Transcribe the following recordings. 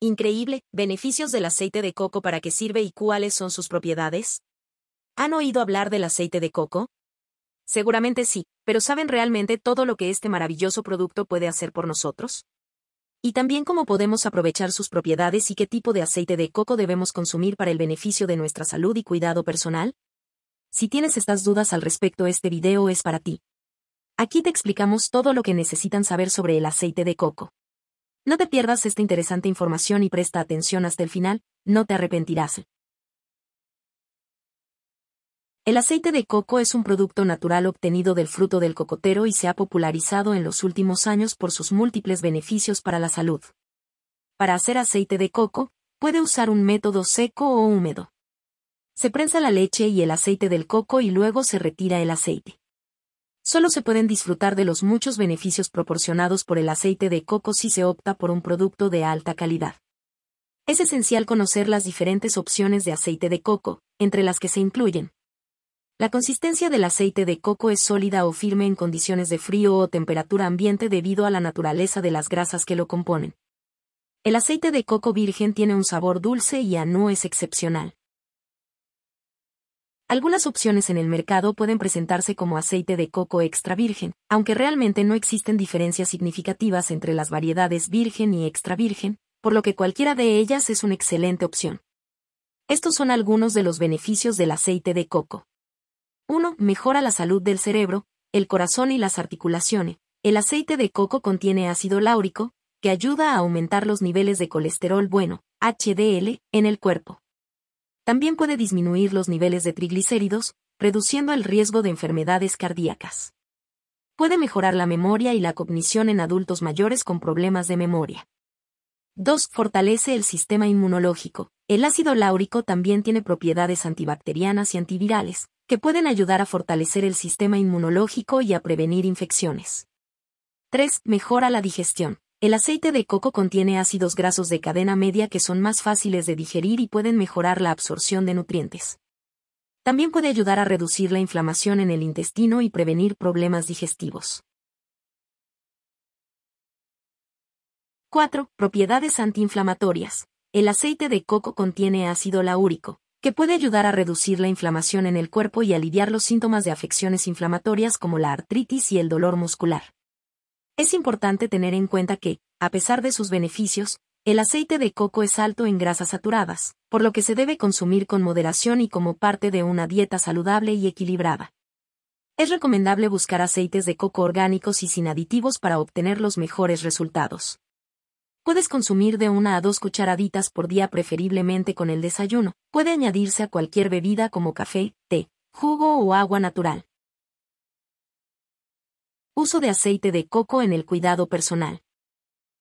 Increíble, beneficios del aceite de coco para qué sirve y cuáles son sus propiedades? ¿Han oído hablar del aceite de coco? Seguramente sí, pero ¿saben realmente todo lo que este maravilloso producto puede hacer por nosotros? Y también cómo podemos aprovechar sus propiedades y qué tipo de aceite de coco debemos consumir para el beneficio de nuestra salud y cuidado personal? Si tienes estas dudas al respecto, este video es para ti. Aquí te explicamos todo lo que necesitan saber sobre el aceite de coco. No te pierdas esta interesante información y presta atención hasta el final, no te arrepentirás. El aceite de coco es un producto natural obtenido del fruto del cocotero y se ha popularizado en los últimos años por sus múltiples beneficios para la salud. Para hacer aceite de coco, puede usar un método seco o húmedo. Se prensa la leche y el aceite del coco y luego se retira el aceite. Solo se pueden disfrutar de los muchos beneficios proporcionados por el aceite de coco si se opta por un producto de alta calidad. Es esencial conocer las diferentes opciones de aceite de coco, entre las que se incluyen. La consistencia del aceite de coco es sólida o firme en condiciones de frío o temperatura ambiente debido a la naturaleza de las grasas que lo componen. El aceite de coco virgen tiene un sabor dulce y a no es excepcional. Algunas opciones en el mercado pueden presentarse como aceite de coco extra virgen, aunque realmente no existen diferencias significativas entre las variedades virgen y extra virgen, por lo que cualquiera de ellas es una excelente opción. Estos son algunos de los beneficios del aceite de coco. 1. Mejora la salud del cerebro, el corazón y las articulaciones. El aceite de coco contiene ácido láurico, que ayuda a aumentar los niveles de colesterol bueno, HDL, en el cuerpo. También puede disminuir los niveles de triglicéridos, reduciendo el riesgo de enfermedades cardíacas. Puede mejorar la memoria y la cognición en adultos mayores con problemas de memoria. 2. Fortalece el sistema inmunológico. El ácido láurico también tiene propiedades antibacterianas y antivirales, que pueden ayudar a fortalecer el sistema inmunológico y a prevenir infecciones. 3. Mejora la digestión. El aceite de coco contiene ácidos grasos de cadena media que son más fáciles de digerir y pueden mejorar la absorción de nutrientes. También puede ayudar a reducir la inflamación en el intestino y prevenir problemas digestivos. 4. Propiedades antiinflamatorias. El aceite de coco contiene ácido laúrico, que puede ayudar a reducir la inflamación en el cuerpo y aliviar los síntomas de afecciones inflamatorias como la artritis y el dolor muscular. Es importante tener en cuenta que, a pesar de sus beneficios, el aceite de coco es alto en grasas saturadas, por lo que se debe consumir con moderación y como parte de una dieta saludable y equilibrada. Es recomendable buscar aceites de coco orgánicos y sin aditivos para obtener los mejores resultados. Puedes consumir de una a dos cucharaditas por día preferiblemente con el desayuno, puede añadirse a cualquier bebida como café, té, jugo o agua natural. Uso de aceite de coco en el cuidado personal.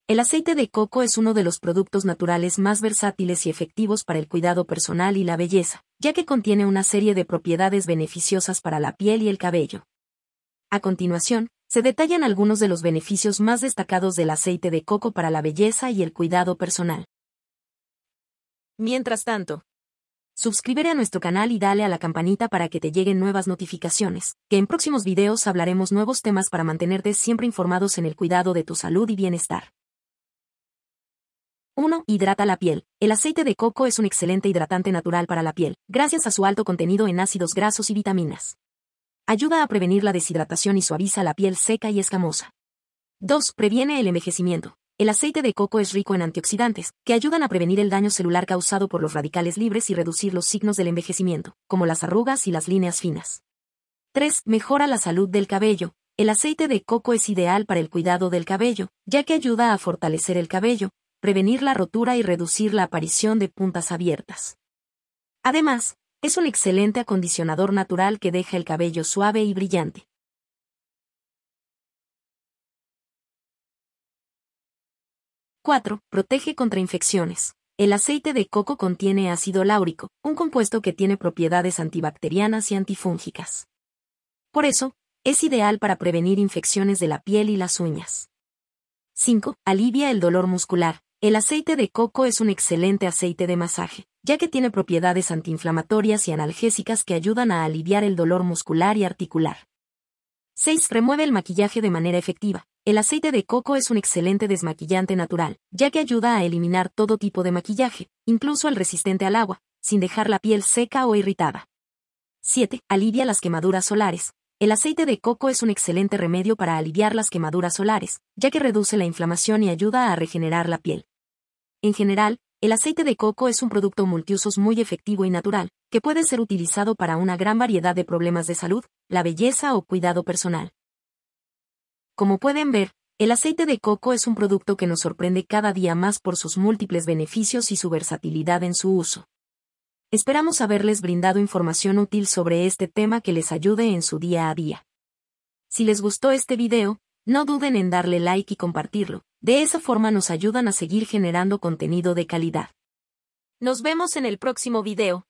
El aceite de coco es uno de los productos naturales más versátiles y efectivos para el cuidado personal y la belleza, ya que contiene una serie de propiedades beneficiosas para la piel y el cabello. A continuación, se detallan algunos de los beneficios más destacados del aceite de coco para la belleza y el cuidado personal. Mientras tanto, Suscríbete a nuestro canal y dale a la campanita para que te lleguen nuevas notificaciones, que en próximos videos hablaremos nuevos temas para mantenerte siempre informados en el cuidado de tu salud y bienestar. 1. Hidrata la piel. El aceite de coco es un excelente hidratante natural para la piel, gracias a su alto contenido en ácidos grasos y vitaminas. Ayuda a prevenir la deshidratación y suaviza la piel seca y escamosa. 2. Previene el envejecimiento. El aceite de coco es rico en antioxidantes, que ayudan a prevenir el daño celular causado por los radicales libres y reducir los signos del envejecimiento, como las arrugas y las líneas finas. 3. Mejora la salud del cabello. El aceite de coco es ideal para el cuidado del cabello, ya que ayuda a fortalecer el cabello, prevenir la rotura y reducir la aparición de puntas abiertas. Además, es un excelente acondicionador natural que deja el cabello suave y brillante. 4. Protege contra infecciones. El aceite de coco contiene ácido láurico, un compuesto que tiene propiedades antibacterianas y antifúngicas. Por eso, es ideal para prevenir infecciones de la piel y las uñas. 5. Alivia el dolor muscular. El aceite de coco es un excelente aceite de masaje, ya que tiene propiedades antiinflamatorias y analgésicas que ayudan a aliviar el dolor muscular y articular. 6. Remueve el maquillaje de manera efectiva. El aceite de coco es un excelente desmaquillante natural, ya que ayuda a eliminar todo tipo de maquillaje, incluso el resistente al agua, sin dejar la piel seca o irritada. 7. Alivia las quemaduras solares. El aceite de coco es un excelente remedio para aliviar las quemaduras solares, ya que reduce la inflamación y ayuda a regenerar la piel. En general, el aceite de coco es un producto multiusos muy efectivo y natural, que puede ser utilizado para una gran variedad de problemas de salud, la belleza o cuidado personal. Como pueden ver, el aceite de coco es un producto que nos sorprende cada día más por sus múltiples beneficios y su versatilidad en su uso. Esperamos haberles brindado información útil sobre este tema que les ayude en su día a día. Si les gustó este video, no duden en darle like y compartirlo, de esa forma nos ayudan a seguir generando contenido de calidad. Nos vemos en el próximo video.